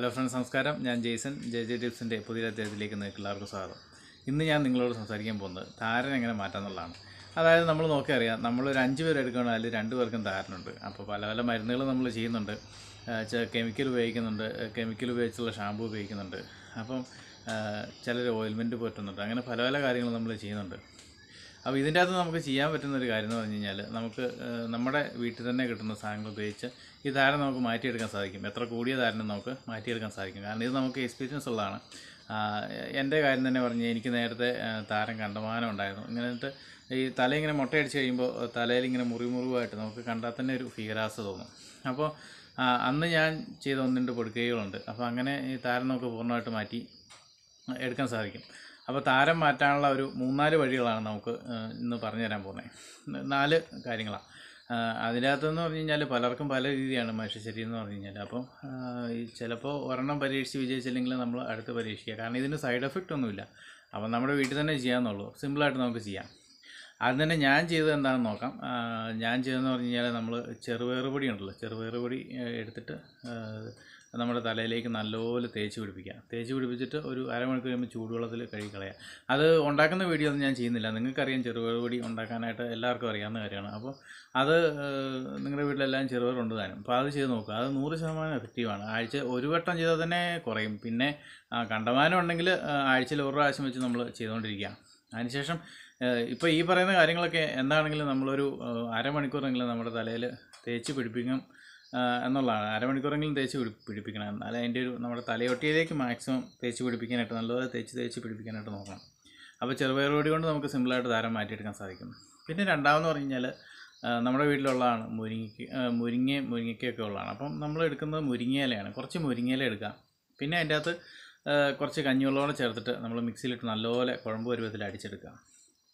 hello friends നമസ്കാരം ഞാൻ Jason J J ടിപ്സിൻ്റെ പുതിയ അദ്ദേഹത്തിലേക്ക് നിങ്ങൾക്ക് എല്ലാവർക്കും സ്വാഗതം ഇന്ന് ഞാൻ നിങ്ങളോട് സംസാരിക്കാൻ പോകുന്നത് താരൻ എങ്ങനെ മാറ്റാം എന്നുള്ളതാണ് അതായത് നമ്മൾ നോക്കിയറിയാം നമ്മളൊരു അഞ്ച് പേർ എടുക്കുകയാണെങ്കിൽ അതിൽ രണ്ട് പേർക്കും താരനുണ്ട് അപ്പോൾ പല പല മരുന്നുകൾ നമ്മൾ ചെയ്യുന്നുണ്ട് കെമിക്കൽ ഉപയോഗിക്കുന്നുണ്ട് കെമിക്കൽ ഉപയോഗിച്ചുള്ള ഷാമ്പു ഉപയോഗിക്കുന്നുണ്ട് അപ്പം ചിലർ ഓയിൽമെൻറ്റ് പോറ്റുന്നുണ്ട് അങ്ങനെ പല പല കാര്യങ്ങൾ നമ്മൾ ചെയ്യുന്നുണ്ട് അപ്പോൾ ഇതിൻ്റെ അകത്ത് നമുക്ക് ചെയ്യാൻ പറ്റുന്ന ഒരു കാര്യം എന്ന് പറഞ്ഞു കഴിഞ്ഞാൽ നമുക്ക് നമ്മുടെ വീട്ടിൽ തന്നെ കിട്ടുന്ന സാധനങ്ങൾ ഉപയോഗിച്ച് ഈ ധാരം നമുക്ക് മാറ്റിയെടുക്കാൻ സാധിക്കും എത്ര കൂടിയ ധാരണം നമുക്ക് മാറ്റിയെടുക്കാൻ സാധിക്കും കാരണം ഇത് നമുക്ക് എക്സ്പീരിയൻസ് ഉള്ളതാണ് എൻ്റെ കാര്യം തന്നെ പറഞ്ഞു എനിക്ക് നേരത്തെ താരം കണ്ടമാനം ഉണ്ടായിരുന്നു ഇങ്ങനത്തെ ഈ തല ഇങ്ങനെ മുട്ടയടിച്ച് കഴിയുമ്പോൾ തലയിൽ ഇങ്ങനെ മുറിമുറിവായിട്ട് നമുക്ക് കണ്ടാൽ തന്നെ ഒരു ഫീരാസ തോന്നും അപ്പോൾ അന്ന് ഞാൻ ചെയ്ത ഒന്നിൻ്റെ രണ്ട് അപ്പോൾ അങ്ങനെ ഈ താരം നമുക്ക് പൂർണ്ണമായിട്ട് മാറ്റി എടുക്കാൻ സാധിക്കും അപ്പോൾ താരം മാറ്റാനുള്ള ഒരു മൂന്നാല് വഴികളാണ് നമുക്ക് ഇന്ന് പറഞ്ഞു തരാൻ പോകുന്നത് നാല് കാര്യങ്ങളാണ് അതിനകത്തെന്ന് പറഞ്ഞു കഴിഞ്ഞാൽ പലർക്കും പല രീതിയാണ് ശരീരം എന്ന് പറഞ്ഞു കഴിഞ്ഞാൽ അപ്പം ചിലപ്പോൾ ഒരെണ്ണം പരീക്ഷിച്ച് വിജയിച്ചില്ലെങ്കിൽ നമ്മൾ അടുത്ത് പരീക്ഷിക്കുക കാരണം ഇതിന് സൈഡ് എഫക്റ്റ് ഒന്നുമില്ല അപ്പം നമ്മുടെ വീട്ടിൽ തന്നെ ചെയ്യാമെന്നുള്ളൂ സിമ്പിളായിട്ട് നമുക്ക് ചെയ്യാം ആദ്യം തന്നെ ഞാൻ ചെയ്തത് എന്താണെന്ന് നോക്കാം ഞാൻ ചെയ്തതെന്ന് പറഞ്ഞു കഴിഞ്ഞാൽ നമ്മൾ ചെറുപയർ പൊടി ഉണ്ടല്ലോ ചെറുപയർ പൊടി എടുത്തിട്ട് നമ്മുടെ തലയിലേക്ക് നല്ലപോലെ തേച്ച് പിടിപ്പിക്കുക തേച്ച് പിടിപ്പിച്ചിട്ട് ഒരു അരമണിക്കൂർ കഴിയുമ്പോൾ ചൂടുവെള്ളത്തിൽ കഴുകി കളയുക അത് ഉണ്ടാക്കുന്ന വീഡിയോ ഒന്നും ഞാൻ ചെയ്യുന്നില്ല നിങ്ങൾക്കറിയാം ചെറുപയർ പൊടി ഉണ്ടാക്കാനായിട്ട് എല്ലാവർക്കും അറിയാവുന്ന കാര്യമാണ് അപ്പോൾ അത് നിങ്ങളുടെ വീട്ടിലെല്ലാം ചെറുപയർ ഉണ്ട് താനും അപ്പോൾ അത് ചെയ്ത് നോക്കുക അത് നൂറ് ശതമാനം എഫക്റ്റീവാണ് ആഴ്ച ഒരു വട്ടം ചെയ്താൽ തന്നെ കുറയും പിന്നെ കണ്ടമാനം ഉണ്ടെങ്കിൽ ആഴ്ചയിൽ ഒരു പ്രാവശ്യം വെച്ച് നമ്മൾ ചെയ്തുകൊണ്ടിരിക്കുക അതിനുശേഷം ഇപ്പോൾ ഈ പറയുന്ന കാര്യങ്ങളൊക്കെ എന്താണെങ്കിലും നമ്മളൊരു അരമണിക്കൂറെങ്കിലും നമ്മുടെ തലയിൽ തേച്ച് പിടിപ്പിക്കും എന്നുള്ളതാണ് അരമണിക്കൂറെങ്കിലും തേച്ച് പിടിപ്പിക്കണം എന്നാലും അതിൻ്റെ ഒരു നമ്മുടെ തലയൊട്ടിയിലേക്ക് മാക്സിമം തേച്ച് പിടിപ്പിക്കാനായിട്ട് നല്ലപോലെ തേച്ച് തേച്ച് പിടിപ്പിക്കാനായിട്ട് നോക്കണം അപ്പോൾ ചെറുപയർ കൊണ്ട് നമുക്ക് സിമ്പിളായിട്ട് താരം മാറ്റിയെടുക്കാൻ സാധിക്കും പിന്നെ രണ്ടാമെന്ന് പറഞ്ഞു കഴിഞ്ഞാൽ നമ്മുടെ വീട്ടിലുള്ളതാണ് മുരിങ്ങയ്ക്ക് മുരിങ്ങയും മുരിങ്ങയ്ക്കൊക്കെ ഉള്ളതാണ് അപ്പം നമ്മൾ എടുക്കുന്നത് മുരിങ്ങയിലയാണ് കുറച്ച് മുരിങ്ങയില എടുക്കാം പിന്നെ അതിൻ്റെ അകത്ത് കുറച്ച് കഞ്ഞിവെള്ളം ചേർത്തിട്ട് നമ്മൾ മിക്സിയിലിട്ട് നല്ലപോലെ കുഴമ്പ് പരുവത്തിൽ അടിച്ചെടുക്കുക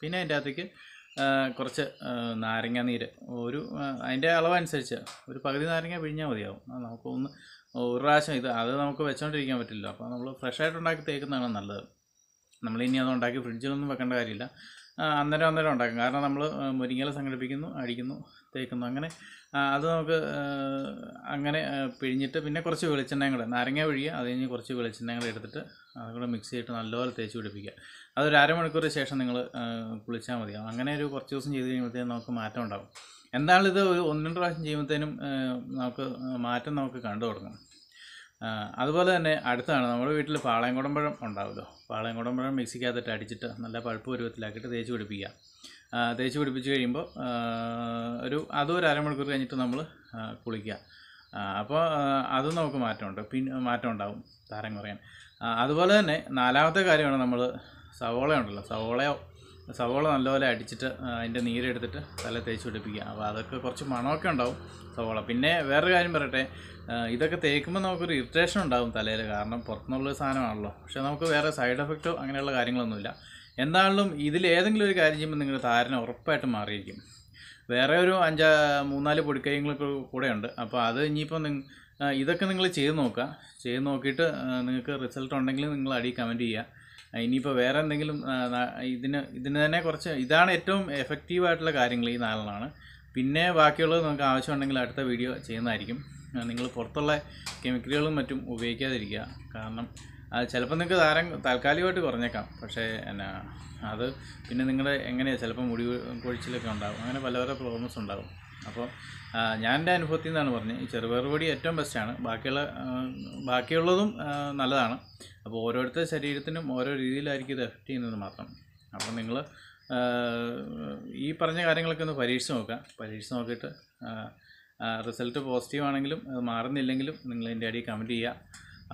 പിന്നെ അതിൻ്റെ അകത്തേക്ക് കുറച്ച് നാരങ്ങ നീര് ഒരു അതിൻ്റെ അളവനുസരിച്ച് ഒരു പകുതി നാരങ്ങ പിഴിഞ്ഞാൽ മതിയാവും നമുക്ക് ഒന്ന് ഒരു പ്രാവശ്യം ഇത് അത് നമുക്ക് വെച്ചുകൊണ്ടിരിക്കാൻ പറ്റില്ല അപ്പോൾ നമ്മൾ ഫ്രഷായിട്ട് ഉണ്ടാക്കി തേക്കുന്നതാണ് നല്ലത് നമ്മളിനി അത് ഉണ്ടാക്കി ഫ്രിഡ്ജിലൊന്നും വെക്കേണ്ട കാര്യമില്ല അന്നേരം അന്നേരം ഉണ്ടാക്കും കാരണം നമ്മൾ മുരിങ്ങയില സംഘടിപ്പിക്കുന്നു അടിക്കുന്നു തേക്കുന്നു അങ്ങനെ അത് നമുക്ക് അങ്ങനെ പിഴിഞ്ഞിട്ട് പിന്നെ കുറച്ച് വെളിച്ചെണ്ണയും കൂടെ നാരങ്ങ ഒഴിയുക അത് കഴിഞ്ഞ് കുറച്ച് വെളിച്ചെണ്ണയും കൂടെ എടുത്തിട്ട് അതുകൂടെ മിക്സ് ചെയ്തിട്ട് നല്ലപോലെ തേച്ച് പിടിപ്പിക്കുക അതൊരു അരമണിക്കൂർ ശേഷം നിങ്ങൾ കുളിച്ചാൽ മതിയാവും അങ്ങനെ ഒരു കുറച്ച് ദിവസം ചെയ്ത് കഴിയുമ്പോഴത്തേക്കും നമുക്ക് മാറ്റം ഉണ്ടാകും എന്താണിത് ഒരു ഒന്ന് പ്രാവശ്യം ചെയ്യുമ്പോഴത്തേനും നമുക്ക് മാറ്റം നമുക്ക് കണ്ടു തുടങ്ങും അതുപോലെ തന്നെ അടുത്താണ് നമ്മുടെ വീട്ടിൽ പാളയംകുടമ്പഴം ഉണ്ടാവുമല്ലോ പാളയംകുടമ്പഴം മിക്സിക്കകത്തിട്ട് അടിച്ചിട്ട് നല്ല പഴുപ്പ് പരുവത്തിലാക്കിയിട്ട് തേച്ച് പിടിപ്പിക്കുക തേച്ച് പിടിപ്പിച്ച് കഴിയുമ്പോൾ ഒരു അതും ഒരു അരമണിക്കൂർ കഴിഞ്ഞിട്ട് നമ്മൾ കുളിക്കുക അപ്പോൾ അതും നമുക്ക് മാറ്റമുണ്ട് പിന്നെ മാറ്റം ഉണ്ടാവും താരം കുറയാൻ അതുപോലെ തന്നെ നാലാമത്തെ കാര്യമാണ് നമ്മൾ സവോള ഉണ്ടല്ലോ സവോളയോ സവോള നല്ലപോലെ അടിച്ചിട്ട് അതിൻ്റെ നീരെടുത്തിട്ട് തല തേച്ച് പിടിപ്പിക്കുക അപ്പോൾ അതൊക്കെ കുറച്ച് മണമൊക്കെ ഉണ്ടാവും സവോള പിന്നെ വേറൊരു കാര്യം പറയട്ടെ ഇതൊക്കെ തേക്കുമ്പോൾ നമുക്കൊരു ഇറിറ്റേഷൻ ഉണ്ടാവും തലയിൽ കാരണം പുറത്തുനിന്നുള്ള സാധനമാണല്ലോ പക്ഷേ നമുക്ക് വേറെ സൈഡ് എഫക്റ്റോ അങ്ങനെയുള്ള കാര്യങ്ങളൊന്നുമില്ല എന്താണെങ്കിലും ഇതിൽ ഏതെങ്കിലും ഒരു കാര്യം ചെയ്യുമ്പോൾ നിങ്ങളുടെ താരന ഉറപ്പായിട്ട് മാറിയിരിക്കും വേറെ ഒരു അഞ്ചാ മൂന്നാല് പൊടിക്കൈകളൊക്കെ കൂടെ ഉണ്ട് അപ്പോൾ അത് ഇനിയിപ്പോൾ നിങ്ങൾ ഇതൊക്കെ നിങ്ങൾ ചെയ്ത് നോക്കുക ചെയ്ത് നോക്കിയിട്ട് നിങ്ങൾക്ക് റിസൾട്ട് ഉണ്ടെങ്കിൽ നിങ്ങൾ അടി കമൻറ്റ് ചെയ്യുക ഇനിയിപ്പോൾ വേറെ എന്തെങ്കിലും ഇതിന് ഇതിന് തന്നെ കുറച്ച് ഇതാണ് ഏറ്റവും എഫക്റ്റീവായിട്ടുള്ള കാര്യങ്ങൾ ഈ നാലെണ്ണമാണ് പിന്നെ ബാക്കിയുള്ളത് നമുക്ക് ആവശ്യമുണ്ടെങ്കിൽ അടുത്ത വീഡിയോ ചെയ്യുന്നതായിരിക്കും നിങ്ങൾ പുറത്തുള്ള കെമിക്കലുകളും മറ്റും ഉപയോഗിക്കാതിരിക്കുക കാരണം അത് ചിലപ്പോൾ നിങ്ങൾക്ക് താരം താൽക്കാലികമായിട്ട് കുറഞ്ഞേക്കാം പക്ഷേ എന്നാ അത് പിന്നെ നിങ്ങളുടെ എങ്ങനെയാണ് ചിലപ്പോൾ മുടി കൊഴിച്ചിലൊക്കെ ഉണ്ടാകും അങ്ങനെ പല പല പ്രോബ്ലംസ് ഉണ്ടാകും അപ്പോൾ ഞാൻ എൻ്റെ അനുഭവത്തിൽ നിന്നാണ് പറഞ്ഞത് ഈ ചെറുപയർ പൊടി ഏറ്റവും ബെസ്റ്റാണ് ബാക്കിയുള്ള ബാക്കിയുള്ളതും നല്ലതാണ് അപ്പോൾ ഓരോരുത്തരുടെ ശരീരത്തിനും ഓരോ രീതിയിലായിരിക്കും ഇത് എഫക്റ്റ് ചെയ്യുന്നത് മാത്രം അപ്പോൾ നിങ്ങൾ ഈ പറഞ്ഞ കാര്യങ്ങളൊക്കെ ഒന്ന് പരീക്ഷിച്ച് നോക്കുക പരീക്ഷിച്ച് നോക്കിയിട്ട് റിസൾട്ട് പോസിറ്റീവ് ആണെങ്കിലും അത് മാറുന്നില്ലെങ്കിലും നിങ്ങൾ എൻ്റെ അടിയിൽ കമൻറ്റ് ചെയ്യുക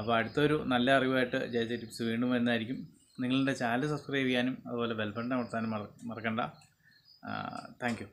അപ്പോൾ അടുത്തൊരു നല്ല അറിവായിട്ട് ജയ ജെ ടിപ്സ് വീണ്ടും വരുന്നതായിരിക്കും നിങ്ങളെൻ്റെ ചാനൽ സബ്സ്ക്രൈബ് ചെയ്യാനും അതുപോലെ ബെൽബട്ടൻ കൊടുത്താനും മറക്കണ്ട താങ്ക്